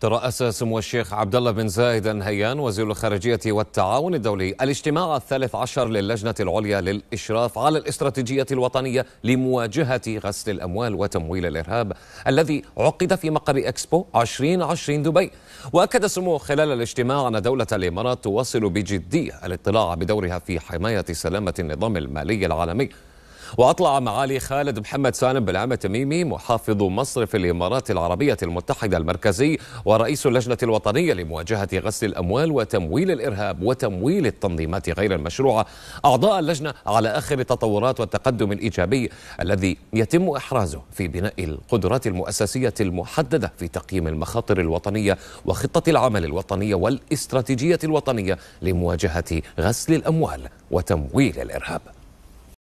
ترأس سمو الشيخ عبد الله بن زايد النهيان وزير الخارجية والتعاون الدولي الاجتماع الثالث عشر للجنة العليا للإشراف على الاستراتيجية الوطنية لمواجهة غسل الأموال وتمويل الإرهاب الذي عقد في مقر إكسبو 2020 دبي وأكد سمو خلال الاجتماع أن دولة الإمارات تواصل بجدية الاطلاع بدورها في حماية سلامة النظام المالي العالمي وأطلع معالي خالد محمد سالم بن تميمي محافظ مصرف الإمارات العربية المتحدة المركزي ورئيس اللجنة الوطنية لمواجهة غسل الأموال وتمويل الإرهاب وتمويل التنظيمات غير المشروعة أعضاء اللجنة على آخر التطورات والتقدم الإيجابي الذي يتم إحرازه في بناء القدرات المؤسسية المحددة في تقييم المخاطر الوطنية وخطة العمل الوطنية والاستراتيجية الوطنية لمواجهة غسل الأموال وتمويل الإرهاب